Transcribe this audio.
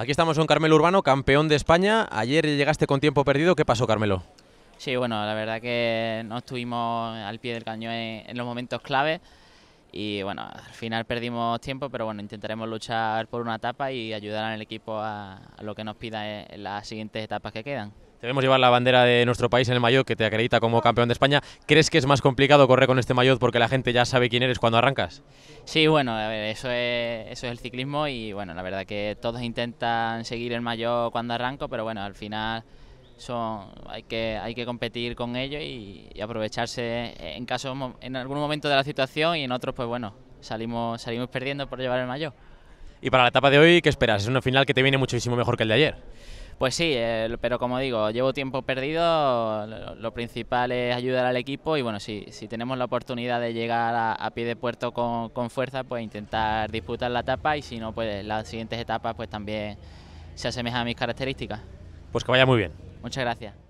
Aquí estamos con Carmelo Urbano, campeón de España. Ayer llegaste con tiempo perdido. ¿Qué pasó, Carmelo? Sí, bueno, la verdad que no estuvimos al pie del cañón en, los momentos clave. Y bueno, al final perdimos tiempo, pero bueno, intentaremos luchar por una etapa y ayudar al equipo a, lo que nos pida en las siguientes etapas que quedan. Debemos llevar la bandera de nuestro país en el maillot que te acredita como campeón de España. ¿Crees que es más complicado correr con este maillot porque la gente ya sabe quién eres cuando arrancas? Sí, bueno, eso es, eso es el ciclismo y bueno, la verdad que todos intentan seguir el maillot cuando arranco, pero bueno, al final son hay que hay que competir con ello y, aprovecharse en caso en algún momento de la situación y en otros pues bueno, salimos salimos perdiendo por llevar el maillot. Y para la etapa de hoy, ¿qué esperas? Es una final que te viene muchísimo mejor que el de ayer. Pues sí, eh, pero como digo, llevo tiempo perdido, lo, principal es ayudar al equipo y bueno, si, tenemos la oportunidad de llegar a, pie de puerto con, con, fuerza, pues intentar disputar la etapa y si no, pues las siguientes etapas pues también se asemejan a mis características. Pues que vaya muy bien. Muchas gracias.